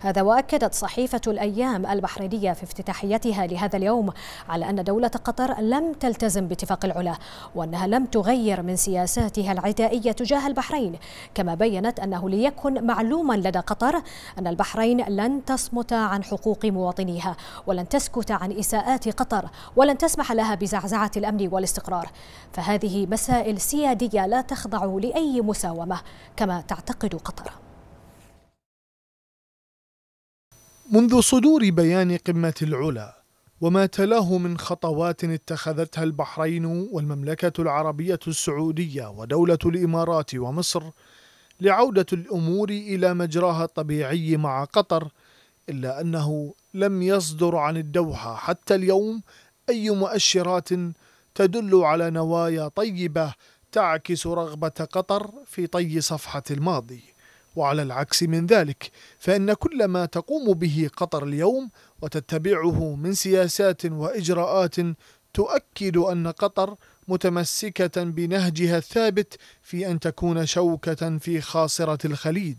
هذا وأكدت صحيفة الأيام البحرينية في افتتاحيتها لهذا اليوم على أن دولة قطر لم تلتزم باتفاق العلا وأنها لم تغير من سياساتها العدائية تجاه البحرين كما بينت أنه ليكن معلوما لدى قطر أن البحرين لن تصمت عن حقوق مواطنيها ولن تسكت عن إساءات قطر ولن تسمح لها بزعزعة الأمن والاستقرار فهذه مسائل سيادية لا تخضع لأي مساومة كما تعتقد قطر منذ صدور بيان قمة العلا وما تلاه من خطوات اتخذتها البحرين والمملكة العربية السعودية ودولة الإمارات ومصر لعودة الأمور إلى مجراها الطبيعي مع قطر إلا أنه لم يصدر عن الدوحة حتى اليوم أي مؤشرات تدل على نوايا طيبة تعكس رغبة قطر في طي صفحة الماضي وعلى العكس من ذلك فإن كل ما تقوم به قطر اليوم وتتبعه من سياسات وإجراءات تؤكد أن قطر متمسكة بنهجها الثابت في أن تكون شوكة في خاصرة الخليج،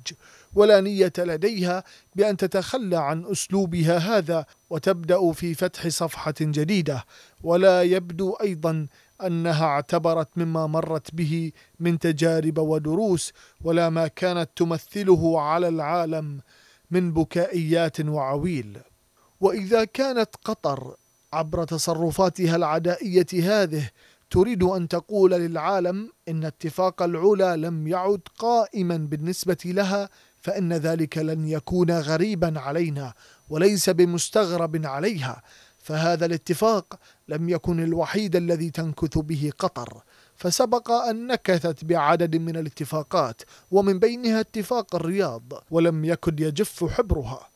ولا نية لديها بأن تتخلى عن أسلوبها هذا وتبدأ في فتح صفحة جديدة، ولا يبدو أيضا انها اعتبرت مما مرت به من تجارب ودروس ولا ما كانت تمثله على العالم من بكائيات وعويل واذا كانت قطر عبر تصرفاتها العدائيه هذه تريد ان تقول للعالم ان اتفاق العلا لم يعد قائما بالنسبه لها فان ذلك لن يكون غريبا علينا وليس بمستغرب عليها فهذا الاتفاق لم يكن الوحيد الذي تنكث به قطر فسبق أن نكثت بعدد من الاتفاقات ومن بينها اتفاق الرياض ولم يكد يجف حبرها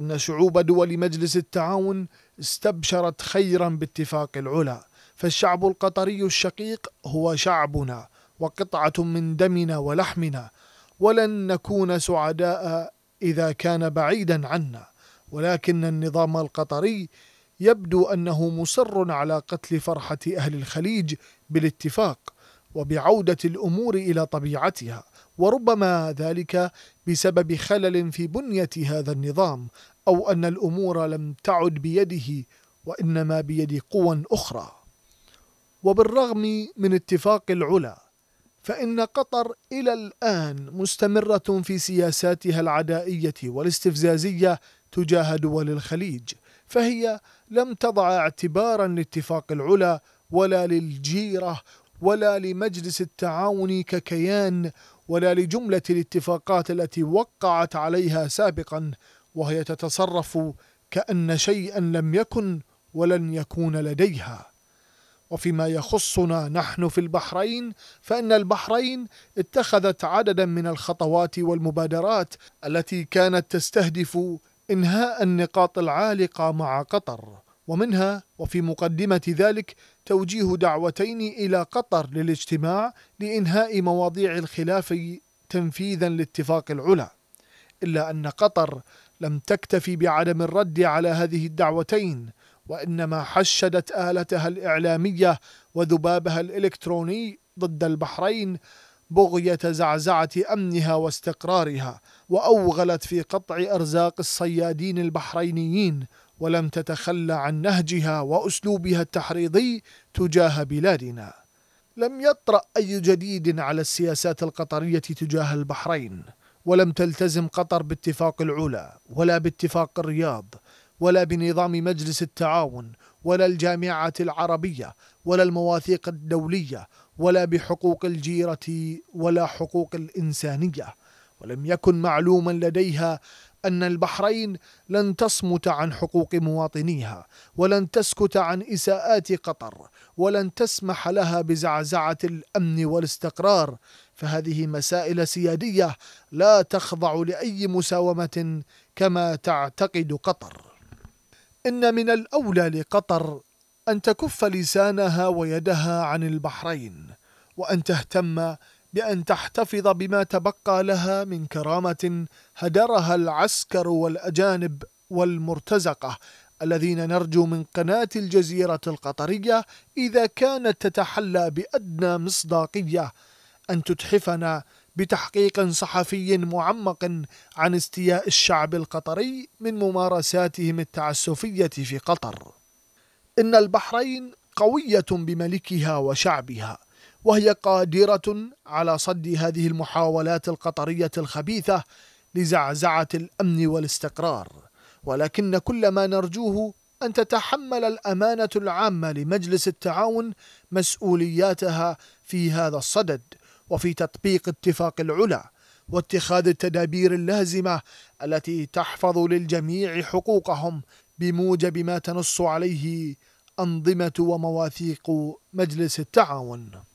إن شعوب دول مجلس التعاون استبشرت خيرا باتفاق العلا فالشعب القطري الشقيق هو شعبنا وقطعة من دمنا ولحمنا ولن نكون سعداء إذا كان بعيدا عنا ولكن النظام القطري يبدو أنه مصر على قتل فرحة أهل الخليج بالاتفاق وبعودة الأمور إلى طبيعتها وربما ذلك بسبب خلل في بنية هذا النظام أو أن الأمور لم تعد بيده وإنما بيد قوى أخرى وبالرغم من اتفاق العلا فإن قطر إلى الآن مستمرة في سياساتها العدائية والاستفزازية تجاه دول الخليج فهي لم تضع اعتبارا لاتفاق العلا ولا للجيرة ولا لمجلس التعاون ككيان ولا لجملة الاتفاقات التي وقعت عليها سابقا وهي تتصرف كأن شيئا لم يكن ولن يكون لديها وفيما يخصنا نحن في البحرين فإن البحرين اتخذت عددا من الخطوات والمبادرات التي كانت تستهدف إنهاء النقاط العالقة مع قطر ومنها وفي مقدمة ذلك توجيه دعوتين إلى قطر للاجتماع لإنهاء مواضيع الخلاف تنفيذا لاتفاق العلا إلا أن قطر لم تكتفي بعدم الرد على هذه الدعوتين وإنما حشدت آلتها الإعلامية وذبابها الإلكتروني ضد البحرين بغية زعزعة أمنها واستقرارها وأوغلت في قطع أرزاق الصيادين البحرينيين ولم تتخلى عن نهجها وأسلوبها التحريضي تجاه بلادنا لم يطرأ أي جديد على السياسات القطرية تجاه البحرين ولم تلتزم قطر باتفاق العلا ولا باتفاق الرياض ولا بنظام مجلس التعاون ولا الجامعة العربية ولا المواثيق الدولية ولا بحقوق الجيرة ولا حقوق الإنسانية ولم يكن معلوما لديها أن البحرين لن تصمت عن حقوق مواطنيها ولن تسكت عن إساءات قطر ولن تسمح لها بزعزعة الأمن والاستقرار فهذه مسائل سيادية لا تخضع لأي مساومة كما تعتقد قطر إن من الأولى لقطر أن تكف لسانها ويدها عن البحرين وأن تهتم بأن تحتفظ بما تبقى لها من كرامة هدرها العسكر والأجانب والمرتزقة الذين نرجو من قناة الجزيرة القطرية إذا كانت تتحلى بأدنى مصداقية أن تتحفنا بتحقيق صحفي معمق عن استياء الشعب القطري من ممارساتهم التعسفية في قطر. إن البحرين قوية بملكها وشعبها، وهي قادرة على صد هذه المحاولات القطرية الخبيثة لزعزعة الأمن والاستقرار، ولكن كل ما نرجوه أن تتحمل الأمانة العامة لمجلس التعاون مسؤولياتها في هذا الصدد، وفي تطبيق اتفاق العلا واتخاذ التدابير اللازمة التي تحفظ للجميع حقوقهم بموجب ما تنص عليه أنظمة ومواثيق مجلس التعاون